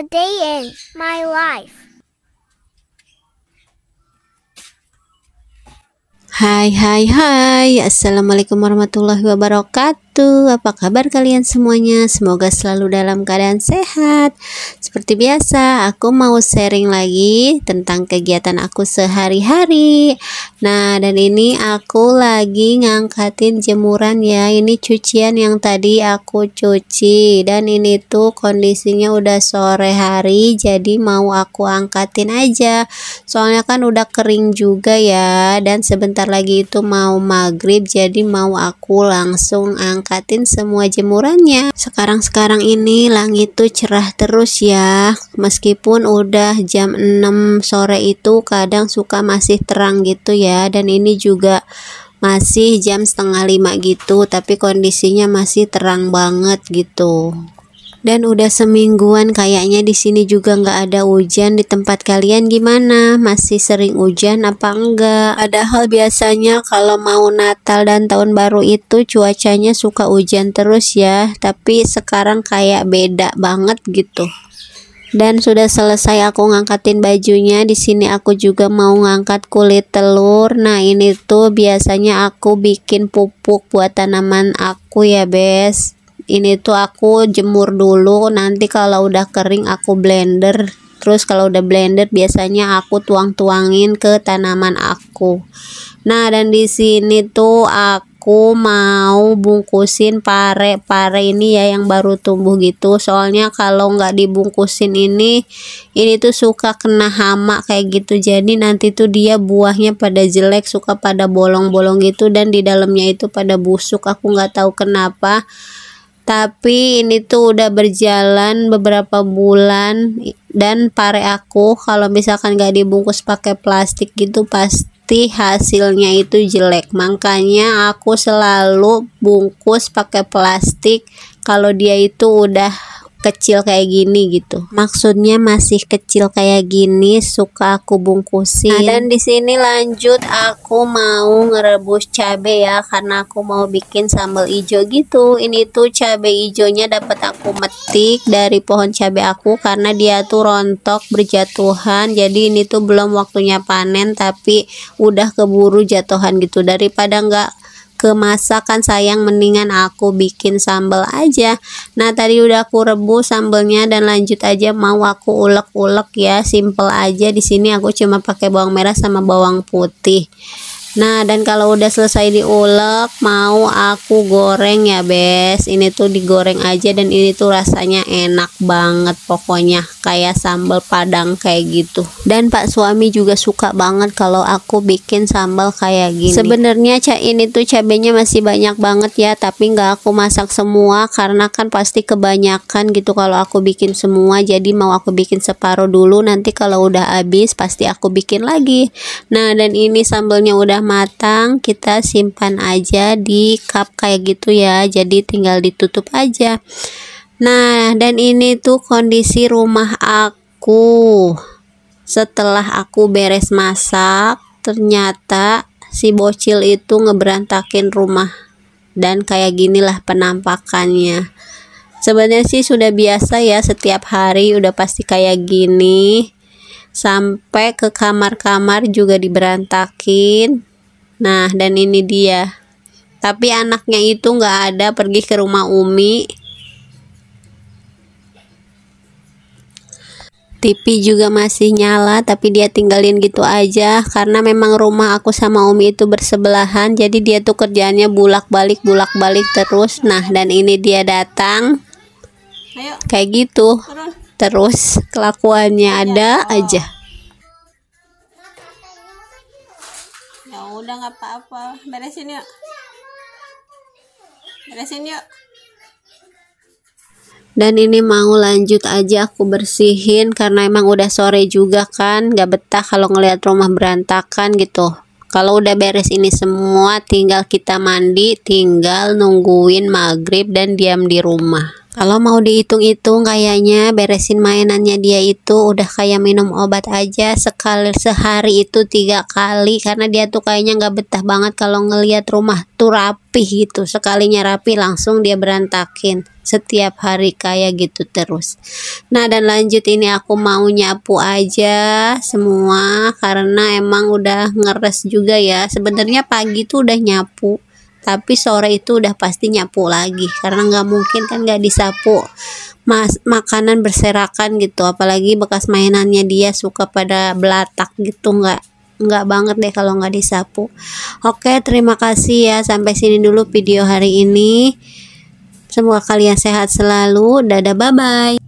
A day in my life. Hai hai hai Assalamualaikum warahmatullahi wabarakatuh Apa kabar kalian semuanya Semoga selalu dalam keadaan sehat Seperti biasa aku mau sharing lagi Tentang kegiatan aku sehari-hari Nah, dan ini aku lagi ngangkatin jemuran ya. Ini cucian yang tadi aku cuci dan ini tuh kondisinya udah sore hari jadi mau aku angkatin aja. Soalnya kan udah kering juga ya dan sebentar lagi itu mau maghrib jadi mau aku langsung angkatin semua jemurannya. Sekarang-sekarang ini langit tuh cerah terus ya. Meskipun udah jam 6 sore itu kadang suka masih terang gitu ya ya dan ini juga masih jam setengah lima gitu tapi kondisinya masih terang banget gitu dan udah semingguan kayaknya di sini juga nggak ada hujan di tempat kalian gimana masih sering hujan apa enggak padahal biasanya kalau mau Natal dan tahun baru itu cuacanya suka hujan terus ya tapi sekarang kayak beda banget gitu dan sudah selesai aku ngangkatin bajunya di sini aku juga mau ngangkat kulit telur nah ini tuh biasanya aku bikin pupuk buat tanaman aku ya bes ini tuh aku jemur dulu nanti kalau udah kering aku blender terus kalau udah blender biasanya aku tuang-tuangin ke tanaman aku nah dan di sini tuh aku aku mau bungkusin pare-pare ini ya yang baru tumbuh gitu soalnya kalau nggak dibungkusin ini ini tuh suka kena hama kayak gitu jadi nanti tuh dia buahnya pada jelek suka pada bolong-bolong gitu dan di dalamnya itu pada busuk aku nggak tahu kenapa tapi ini tuh udah berjalan beberapa bulan dan pare aku kalau misalkan nggak dibungkus pakai plastik gitu pasti pasti hasilnya itu jelek makanya aku selalu bungkus pakai plastik kalau dia itu udah kecil kayak gini gitu. Maksudnya masih kecil kayak gini suka aku bungkusin. Nah, dan di sini lanjut aku mau ngerebus cabe ya karena aku mau bikin sambal ijo gitu. Ini tuh cabe ijonya dapat aku metik dari pohon cabe aku karena dia tuh rontok berjatuhan. Jadi ini tuh belum waktunya panen tapi udah keburu jatuhan gitu daripada enggak ke masakan sayang mendingan aku bikin sambal aja nah tadi udah aku rebus sambalnya dan lanjut aja mau aku ulek-ulek ya simple aja di sini aku cuma pakai bawang merah sama bawang putih Nah, dan kalau udah selesai diulek, mau aku goreng ya, Bes. Ini tuh digoreng aja dan ini tuh rasanya enak banget pokoknya, kayak sambal padang kayak gitu. Dan Pak suami juga suka banget kalau aku bikin sambal kayak gini. Sebenarnya cak ini tuh cabenya masih banyak banget ya, tapi nggak aku masak semua karena kan pasti kebanyakan gitu kalau aku bikin semua. Jadi mau aku bikin separuh dulu, nanti kalau udah habis pasti aku bikin lagi. Nah, dan ini sambalnya udah sudah matang kita simpan aja di cup kayak gitu ya jadi tinggal ditutup aja nah dan ini tuh kondisi rumah aku setelah aku beres masak ternyata si bocil itu ngeberantakin rumah dan kayak ginilah penampakannya sebenarnya sih sudah biasa ya setiap hari udah pasti kayak gini sampai ke kamar-kamar juga diberantakin nah dan ini dia tapi anaknya itu nggak ada pergi ke rumah Umi TV juga masih nyala tapi dia tinggalin gitu aja karena memang rumah aku sama Umi itu bersebelahan jadi dia tuh kerjaannya bulak-balik bulak-balik terus nah dan ini dia datang kayak gitu terus kelakuannya iya, ada oh. aja udah nggak apa-apa beresin yuk beresin yuk dan ini mau lanjut aja aku bersihin karena emang udah sore juga kan gak betah kalau ngelihat rumah berantakan gitu kalau udah beres ini semua tinggal kita mandi tinggal nungguin maghrib dan diam di rumah kalau mau dihitung-hitung kayaknya beresin mainannya dia itu udah kayak minum obat aja sekali sehari itu tiga kali karena dia tuh kayaknya nggak betah banget kalau ngelihat rumah tuh rapih gitu sekalinya rapi langsung dia berantakin setiap hari kayak gitu terus nah dan lanjut ini aku mau nyapu aja semua karena emang udah ngeres juga ya sebenarnya pagi tuh udah nyapu tapi sore itu udah pasti nyapu lagi karena nggak mungkin kan nggak disapu mas makanan berserakan gitu apalagi bekas mainannya dia suka pada belatak gitu nggak nggak banget deh kalau nggak disapu oke terima kasih ya sampai sini dulu video hari ini semoga kalian sehat selalu dadah bye bye